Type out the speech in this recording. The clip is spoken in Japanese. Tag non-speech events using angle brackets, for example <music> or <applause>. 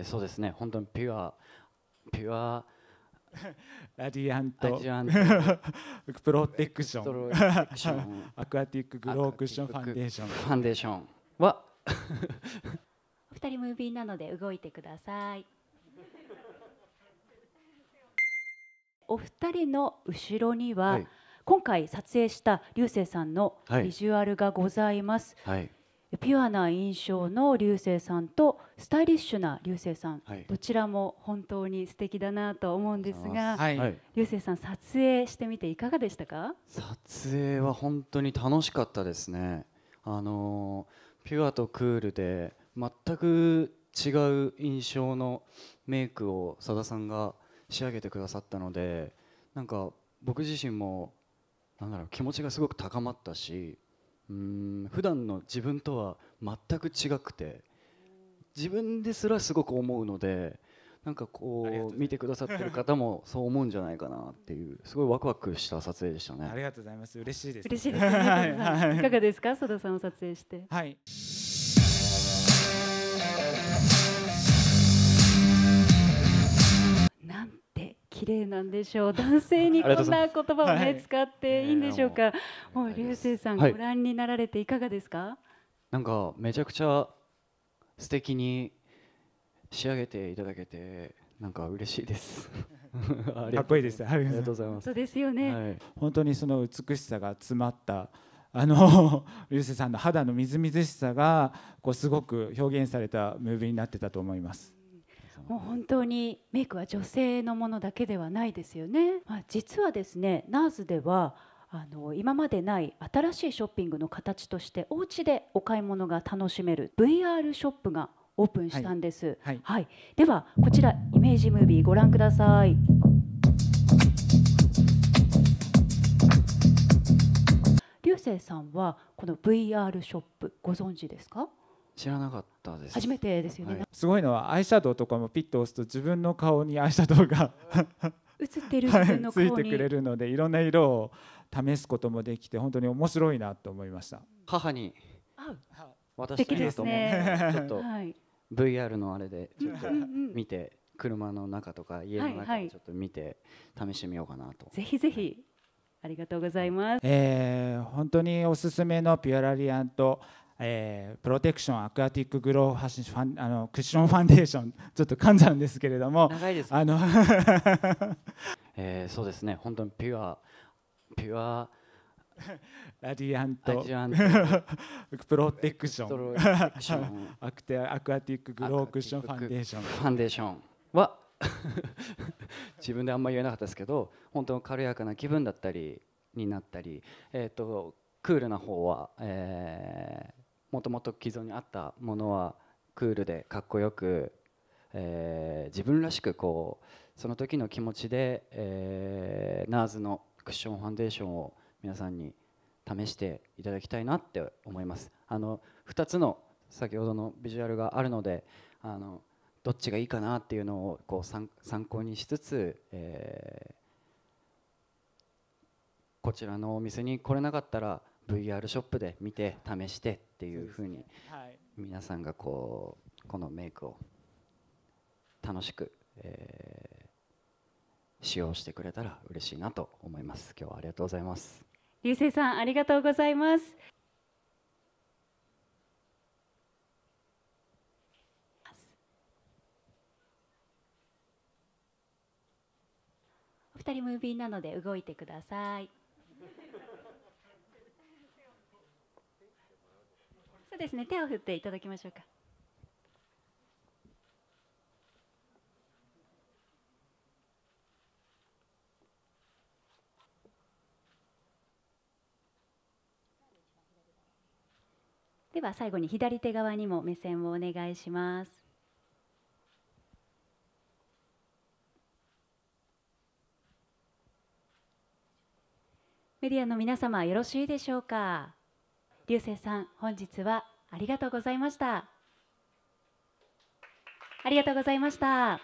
ー、そうですね本当にピュアピュアア <laughs> ディアント <laughs> プロテクションアクアティックグロークッションファンデーションファンデーションは <laughs> 二人ムービーなので動いてくださいお二人の後ろには、はい、今回撮影した流星さんのビジュアルがございます、はい、ピュアな印象の流星さんとスタイリッシュな流星さん、はい、どちらも本当に素敵だなと思うんですが、はい、流星さん撮影してみていかがでしたか撮影は本当に楽しかったですねあのピュアとクールで全く違う印象のメイクをさださんが仕上げてくださったのでなんか僕自身もなんだろう気持ちがすごく高まったし普段の自分とは全く違くて自分ですらすごく思うのでなんかこう見てくださってる方も <laughs> そう思うんじゃないかなっていうすごいワクワクした撮影でしたねありがとうございます嬉しいです、嬉しいです、ねはい、いかがですか佐田さんを撮影してはい麗なんでしょう男性にこんな言葉をね、はい、使っていいんでしょうか、もう流星さん、ご覧になられていかがですかなんかめちゃくちゃ素敵に仕上げていただけてなんか嬉しいです <laughs> かっこいいです。ありがとうございます。そうですよね、はい。本当にその美しさが詰まったあの <laughs> 流星さんの肌のみずみずしさがこうすごく表現されたムービーになってたと思います。もう本当にメイクは女性のものだけではないですよね。まあ、実はですねナーズではあの今までない新しいショッピングの形としてお家でお買い物が楽しめる VR ショップがオープンしたんです、はい、はいはい、ではこちらイメージムービーご覧ください流星さんはこの VR ショップご存知ですか知らなかったです初めてですよね、はい、すごいのはアイシャドウとかもピッと押すと自分の顔にアイシャドウが <laughs> 映ってる自分の顔に、はい、ついてくれるのでいろんな色を試すこともできて本当に面白いなと思いました母に渡したいなと思って、ね、ちょっとはい、VR のあれでちょっと見て車の中とか家の中ちょっと見て試してみようかなと、はいはい、ぜひぜひありがとうございます、えー、本当におすすめのピュアラリアンとえー、プロテクションアクアティックグローファファンあのクッションファンデーションちょっと噛んじゃうんですけれども長いですあの <laughs> えー、そうですね本当にピュアピュアラディアントプロテクション <laughs> <laughs> アクテアクアティックグロークッションファンデーションファンデーションは自分であんまり言えなかったですけど本当軽やかな気分だったりになったり、えーと、とクールな方は、えー、もともと既存にあったものはクールでかっこよく、えー、自分らしくこうその時の気持ちで、えー、NARS のクッションファンデーションを皆さんに試していただきたいなって思います。あの2つの先ほどのビジュアルがあるのであのどっちがいいかなっていうのをこう参考にしつつ、えー、こちらのお店に来れなかったら VR ショップで見て試してっていうふうに皆さんがこうこのメイクを楽しく、えー、使用してくれたら嬉しいなと思います今日はありがとうございます流星さんありがとうございますお二人ムービーなので動いてくださいそうですね手を振っていただきましょうかでは最後に左手側にも目線をお願いします。メディアの皆様よろしいでしょうか。流星さん本日はありがとうございましたありがとうございました